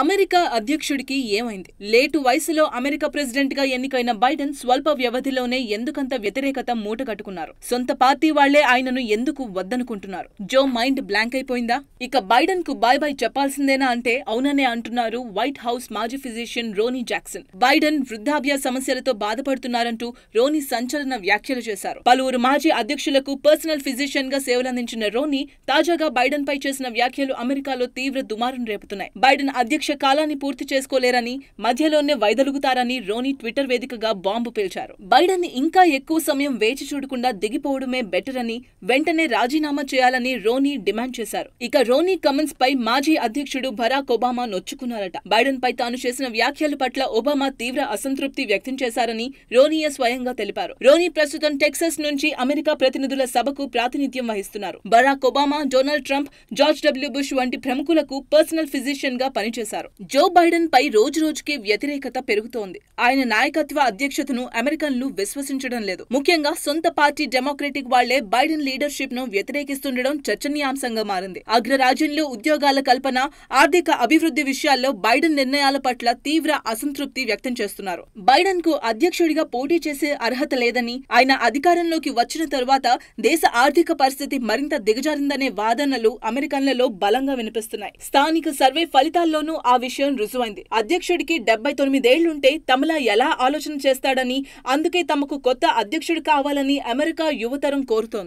America అధ్యక్షుడికి ఏమైంది late వయసులో America president గా ఎన్నికైన బైడెన్ స్వల్ప వ్యవధిలోనే ఎందుకంత వ్యతిరేకత మూట కట్టుకున్నారు సొంత పార్టీ వాళ్లే ఆయనను ఎందుకు వద్దనుకుంటున్నారు జో మైండ్ బ్లాంక్ అయిపోయిందా ఇక బైడెన్ కు బాయ్ బాయ్ చెప్పాల్సిందేనా అంటే అవుననే అంటున్నారు వైట్ హౌస్ మాజీ ఫిజిషియన్ రోనీ జాక్సన్ బైడెన్ వృద్ధాభ్య సమస్యలతో బాధపడుతున్నారంటూ రోనీ సంచలన వ్యాఖ్యలు చేశారు పలువురు మాజీ అధ్యక్షులకు పర్సనల్ ఫిజిషియన్ గా సేవలందించిన రోనీ తాజాగా బైడెన్ పై చేసిన వ్యాఖ్యలు అమెరికాలో తీవ్ర దుమారం రేపుతున్నాయి బైడెన్ అధ్యక్ష పరీక్ష కాలాన్ని పూర్తి చేసుకోలేరని మధ్యలోనే వైదొలుగుతారని రోనీ ట్విట్టర్ వేదికగా బాంబు పేల్చారు బైడెన్ ఇంకా ఎక్కువ సమయం వేచి చూడకుండా దిగిపోవడమే బెటర్ అని వెంటనే రాజీనామా చేయాలని రోనీ డిమాండ్ చేశారు ఇక రోనీ కమెంట్స్ పై మాజీ అధ్యక్షుడు బరాక్ ఒబామా నొచ్చుకున్నారట బైడెన్ పై తాను చేసిన వ్యాఖ్యల పట్ల ఒబామా తీవ్ర అసంతృప్తి వ్యక్తం చేశారని రోనీయ స్వయంగా తెలిపారు రోనీ ప్రస్తుతం టెక్సస్ నుంచి అమెరికా ప్రతినిధుల సభకు ప్రాతినిధ్యం వహిస్తున్నారు Barack Obama Donald Trump George W Bush వంటి ప్రముఖులకు పర్సనల్ ఫిజిషియన్ గా పనిచేశారు చేశారు జో బైడెన్ పై రోజు రోజుకి వ్యతిరేకత పెరుగుతోంది ఆయన నాయకత్వ అధ్యక్షతను అమెరికన్లు విశ్వసించడం లేదు ముఖ్యంగా సొంత పార్టీ డెమోక్రటిక్ వాళ్లే బైడెన్ లీడర్షిప్ ను వ్యతిరేకిస్తుండడం చర్చనీయాంశంగా మారింది అగ్రరాజ్యంలో ఉద్యోగాల కల్పన ఆర్థిక అభివృద్ధి విషయాల్లో బైడెన్ నిర్ణయాల పట్ల తీవ్ర అసంతృప్తి వ్యక్తం చేస్తున్నారు బైడెన్ కు అధ్యక్షుడిగా పోటీ చేసే అర్హత లేదని ఆయన అధికారంలోకి వచ్చిన తరువాత దేశ ఆర్థిక పరిస్థితి మరింత దిగజారిందనే వాదనలు అమెరికన్లలో బలంగా వినిపిస్తున్నాయి స్థానిక సర్వే ఫలితాల్లోనూ ఆ విషయం రుజువైంది అధ్యక్షుడికి డెబ్బై తొమ్మిదేళ్లుంటే తమలా ఎలా ఆలోచన చేస్తాడని అందుకే తమకు కొత్త అధ్యక్షుడు కావాలని అమెరికా యువతరం కోరుతోంది